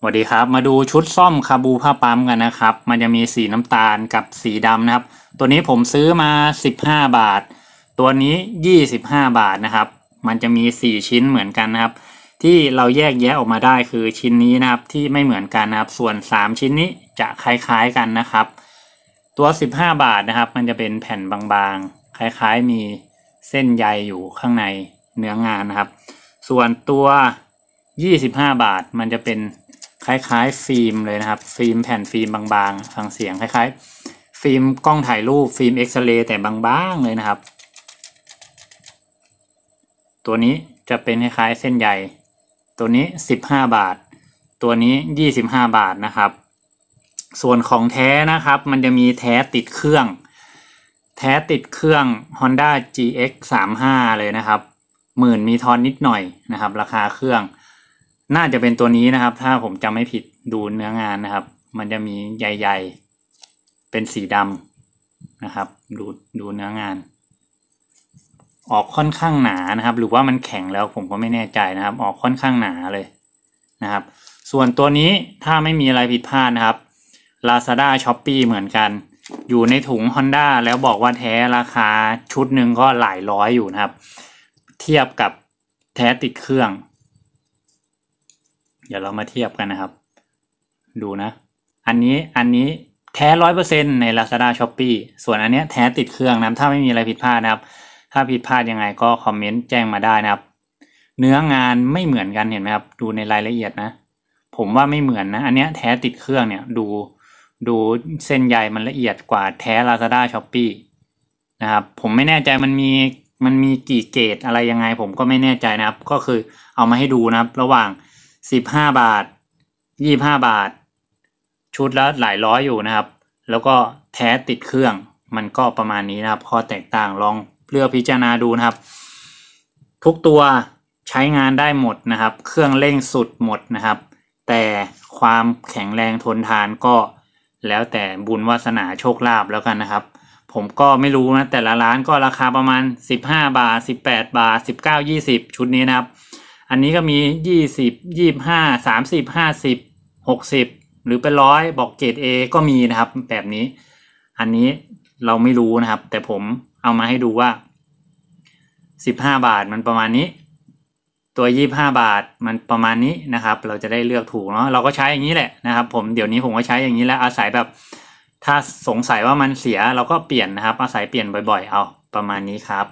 สวัสดีครับมาดูชุดซ่อมคาบูผ้าปั๊มกันนะครับ มันจะมีสีน้ำตาลกับสีดำนะครับ ตัวนี้ผมซื้อมา15 บาท ตัวนี้25บาทนะครับ มันจะมี4ชิ้นเหมือนกันนะครับที่เราแยกแยะออกมาได้คือชิ้นนี้นะครับ ที่ไม่เหมือนกันนะครับ ส่วน3ชิ้นนี้จะคล้ายๆกันนะครับตัว15 บาทนะครับ มันจะเป็นแผ่นบางๆ คล้ายๆมีเส้นใยอยู่ข้างในเนื้องานนะครับ ส่วนตัว25บาทมันจะเป็นคล้ายๆฟิล์มเลยนะครับ ฟิล์มแผ่นฟิล์มบางๆฟังเสียงคล้ายๆ ฟิล์มกล้องถ่ายรูปฟิล์มเอ็กซเรย์แต่บางๆเลยนะครับ ตัวนี้จะเป็นคล้ายๆเส้นใยตัวนี้ 15 บาท ตัวนี้25 บาทนะครับ ส่วนของแท้นะครับมันจะมีแท้ติดเครื่อง แท้ติดเครื่อง Honda GX 3 5เลยนะครับ หมื่นมีทอนนิดหน่อยนะครับ ราคาเครื่องน่าจะเป็นตัวนี้นะครับถ้าผมจำไม่ผิดดูเนื้องานนะครับ มันจะมีใหญ่ ๆ เป็นสีดำนะครับดูดูเนื้องาน ออกค่อนข้างหนานะครับ หรือว่ามันแข็งแล้วผมก็ไม่แน่ใจนะครับ ออกค่อนข้างหนาเลยนะครับ ส่วนตัวนี้ถ้าไม่มีอะไรผิดพลาดนะครับ Lazada s h o p e e เหมือนกัน อยู่ในถุง Honda แล้วบอกว่าแท้ราคาชุดหนึ่งก็หลายร้อยอยู่นะครับเทียบกับแท้ติดเครื่องเดี๋ยวเรามาเทียบกันนะครับ ดูนะ อันนี้ อันนี้แท้ร้อยเปอร์เซ็นใน Lazada s h o p e e ส่วนอันเนี้ยแท้ติดเครื่องนะถ้าไม่มีอะไรผิดพลาดนะครับ ถ้าผิดพลาดยังไงก็คอมเมนต์แจ้งมาได้นะครับ เนื้องานไม่เหมือนกันเห็นไหมครับ ดูในรายละเอียดนะ ผมว่าไม่เหมือนนะ อันเนี้ยแท้ติดเครื่องเนี่ยดู ดูเส้นใยมันละเอียดกว่าแท้ Lazada s h o p e e นะครับ ผมไม่แน่ใจมันมี มันมีกี่เกรดอะไรยังไง ผมก็ไม่แน่ใจนะครับ ก็คือ เอามาให้ดูนะครับ ระหว่างสิบห้าบาทยี่ห้าบาท ชุดละหลายร้อยอยู่นะครับ แล้วก็แท้ติดเครื่องมันก็ประมาณนี้นะครับ พอแตกต่างลองเลือกพิจารณาดูนะครับ ทุกตัวใช้งานได้หมดนะครับ เครื่องเร่งสุดหมดนะครับ แต่ความแข็งแรงทนทานก็แล้วแต่บุญวาสนาโชคลาภแล้วกันนะครับ ผมก็ไม่รู้นะแต่ละร้านก็ราคาประมาณ 15 บาท 18 บาท 19 20 ชุดนี้นะครับอันนี้ก็มียี่สิบยี่0ห้าสามสิบห้าสิบหกสิบหรือเป็นร้อยบอกเกรด A ก็มีนะครับ แบบนี้ อันนี้เราไม่รู้นะครับ แต่ผมเอามาให้ดูว่าสิบห้าบาทมันประมาณนี้ ตัวยี่ห้าบาทมันประมาณนี้นะครับ เราจะได้เลือกถูกเนาะเราก็ใช้อย่างนี้แหละนะครับ ผมเดี๋ยวนี้ผมก็ใช้อย่างนี้แล้วอาศัยแบบ ถ้าสงสัยว่ามันเสียเราก็เปลี่ยนนะครับอาศัยเปลี่ยนบ่อยๆเอาประมาณนี้ครับ